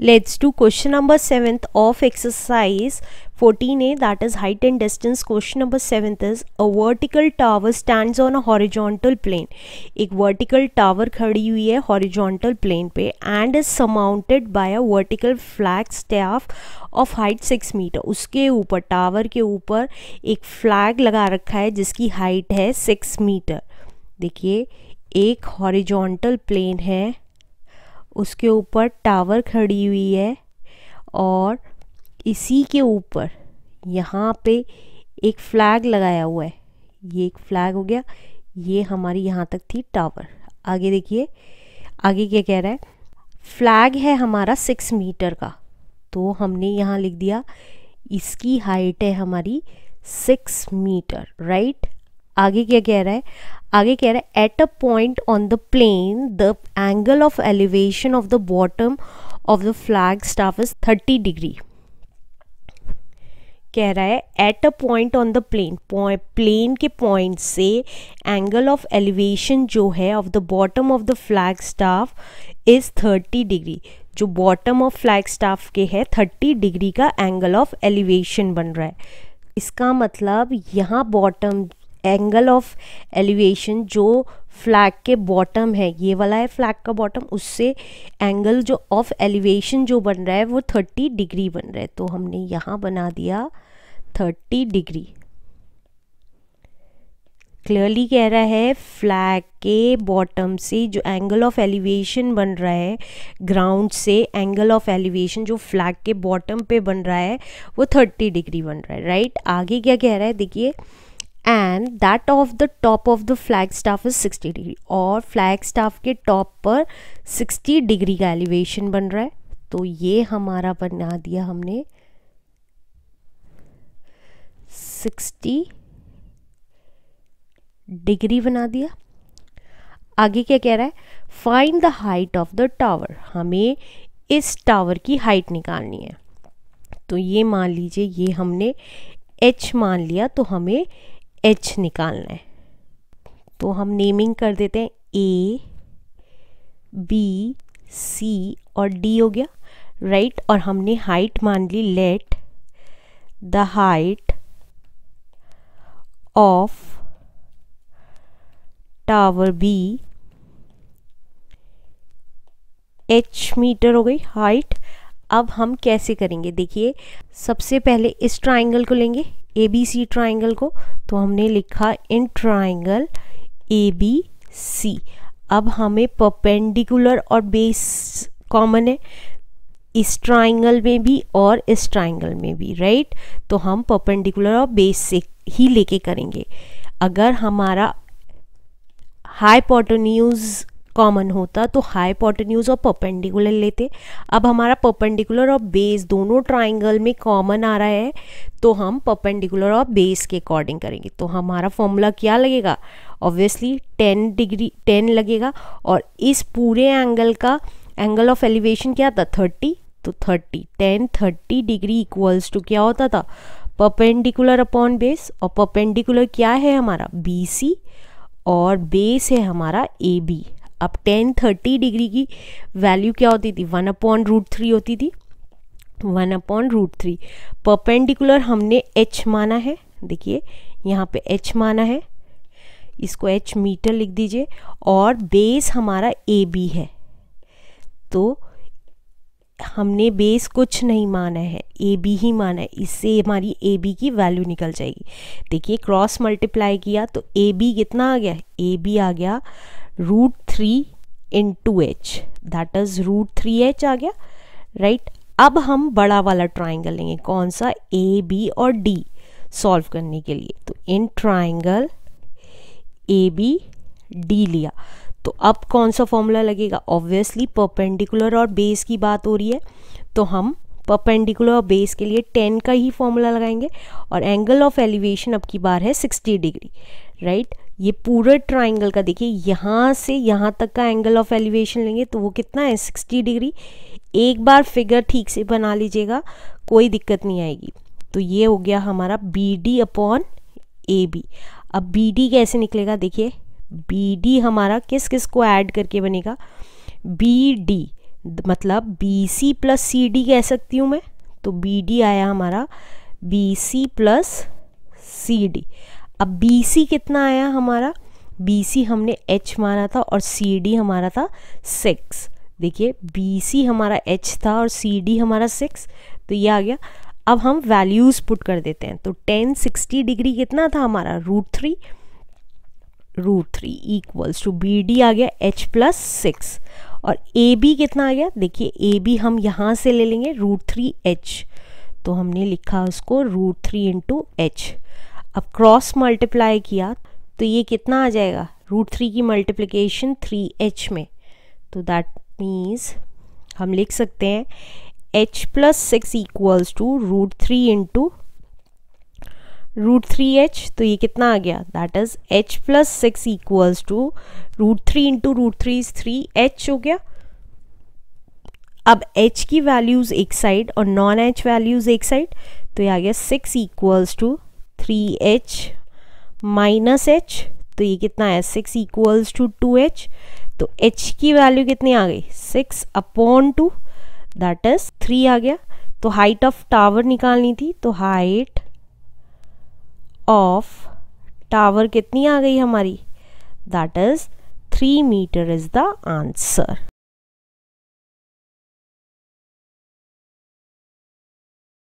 Let's to question number seventh of exercise fourteen A that is height and distance question number seventh is a vertical tower stand on a horizontal plane एक vertical tower खड़ी हुई है horizontal plane पे and is surmounted by a vertical flag staff of height six metre उसके ऊपर tower के ऊपर एक फ्लैग लगा रखा है जिसकी हाइट है सिक्स मीटर देखिए एक हॉरिजॉन्टल प्लेन है उसके ऊपर टावर खड़ी हुई है और इसी के ऊपर यहाँ पे एक फ्लैग लगाया हुआ है ये एक फ्लैग हो गया ये हमारी यहाँ तक थी टावर आगे देखिए आगे क्या कह रहा है फ्लैग है हमारा सिक्स मीटर का तो हमने यहाँ लिख दिया इसकी हाइट है हमारी सिक्स मीटर राइट आगे क्या कह रहा है आगे कह रहा है at a point on the plane the angle of elevation of the bottom of the flag staff is thirty degree कह रहा है at a point on the plane plane के पॉइंट से एंगल ऑफ एलिवेशन जो है of the bottom of the flag staff is thirty degree जो bottom of flag staff के है थर्टी डिग्री का एंगल ऑफ एलिवेशन बन रहा है इसका मतलब यहाँ बॉटम एंगल ऑफ एलिवेशन जो फ्लैग के बॉटम है ये वाला है फ्लैग का बॉटम उससे एंगल जो ऑफ एलिवेशन जो बन रहा है वो थर्टी डिग्री बन रहा है तो हमने यहाँ बना दिया थर्टी डिग्री क्लियरली कह रहा है फ्लैग के बॉटम से जो एंगल ऑफ एलिवेशन बन रहा है ग्राउंड से एंगल ऑफ एलिवेशन जो फ्लैग के बॉटम पे बन रहा है वो थर्टी डिग्री बन रहा है राइट आगे क्या कह रहा है देखिए and that of the top of the flag staff is 60 degree और फ्लैग स्टाफ के टॉप पर 60 डिग्री का एलिवेशन बन रहा है तो ये हमारा बना दिया हमने 60 डिग्री बना दिया आगे क्या कह रहा है find the height of the tower हमें इस टावर की हाइट निकालनी है तो ये मान लीजिए ये हमने h मान लिया तो हमें एच निकालना है तो हम नेमिंग कर देते हैं ए बी सी और डी हो गया राइट right? और हमने हाइट मान ली let the height of tower be H metre हो गई हाइट अब हम कैसे करेंगे देखिए सबसे पहले इस ट्राइंगल को लेंगे ए बी सी ट्राइंगल को तो हमने लिखा इन ट्राइंगल ए बी सी अब हमें परपेंडिकुलर और बेस कॉमन है इस ट्राइंगल में भी और इस ट्राइंगल में भी राइट तो हम परपेंडिकुलर और बेस से ही लेके करेंगे अगर हमारा हाईपोटन्यूज़ कॉमन होता तो हाईपोटेन्यूज और परपेंडिकुलर लेते अब हमारा परपेंडिकुलर और बेस दोनों ट्राइंगल में कॉमन आ रहा है तो हम परपेंडिकुलर और बेस के अकॉर्डिंग करेंगे तो हमारा फॉर्मूला क्या लगेगा ऑब्वियसली टेन डिग्री टेन लगेगा और इस पूरे एंगल का एंगल ऑफ एलिवेशन क्या था थर्टी तो thirty tan thirty degree equals to क्या होता था पर्पेंडिकुलर अपॉन बेस और पर्पेंडिकुलर क्या है हमारा बी सी और बेस है हमारा ए बी अब टेन थर्टी डिग्री की वैल्यू क्या होती थी वन अपॉन रूट थ्री होती थी one upon root three perpendicular हमने एच माना है देखिए यहाँ पे एच माना है इसको एच मीटर लिख दीजिए और बेस हमारा ए बी है तो हमने बेस कुछ नहीं माना है ए बी ही माना है इससे हमारी ए बी की वैल्यू निकल जाएगी देखिए क्रॉस मल्टीप्लाई किया तो ए बी कितना आ गया ए बी आ गया root three into H that is root three H आ गया राइट right? अब हम बड़ा वाला ट्राइंगल लेंगे कौन सा ए बी और डी सॉल्व करने के लिए तो in triangle A B D लिया तो अब कौन सा फॉर्मूला लगेगा ऑब्वियसली परपेंडिकुलर और बेस की बात हो रही है तो हम परपेंडिकुलर और बेस के लिए टेन का ही फॉर्मूला लगाएंगे और एंगल ऑफ एलिवेशन अब की बार है सिक्सटी डिग्री राइट right? ये पूरा ट्राइंगल का देखिए यहाँ से यहाँ तक का एंगल ऑफ एलिवेशन लेंगे तो वो कितना है सिक्सटी डिग्री एक बार फिगर ठीक से बना लीजिएगा कोई दिक्कत नहीं आएगी तो ये हो गया हमारा B D upon A B अब बी डी कैसे निकलेगा देखिए बी डी हमारा किस किस को ऐड करके बनेगा बी डी मतलब B C plus C D कह सकती हूँ मैं तो बी डी आया हमारा B C plus C D अब बी सी कितना आया हमारा बी सी हमने एच माना था और सी डी हमारा था सिक्स देखिए बी सी हमारा एच था और सी डी हमारा सिक्स तो ये आ गया अब हम वैल्यूज़ पुट कर देते हैं तो टेन सिक्सटी डिग्री कितना था हमारा root three root three equals to B D आ गया एच प्लस सिक्स और ए बी कितना आ गया देखिए ए बी हम यहाँ से ले लेंगे रूट थ्री एच तो हमने लिखा उसको रूट थ्री इंटू एच अब क्रॉस मल्टीप्लाई किया तो ये कितना आ जाएगा रूट थ्री की मल्टीप्लीकेशन थ्री एच में तो दैट मीन्स हम लिख सकते हैं H plus six equals to root three into root three H तो ये कितना आ गया that is H plus six equals to root three into root three is three H हो गया अब एच की वैल्यूज़ एक साइड और नॉन एच वैल्यूज़ एक साइड तो ये आ गया six equals to three H minus H तो ये कितना है six equals to two H तो एच की वैल्यू कितनी आ गई six upon two that is three आ गया तो हाइट ऑफ टावर निकालनी थी तो हाइट ऑफ टावर कितनी आ गई हमारी that is three metre is the answer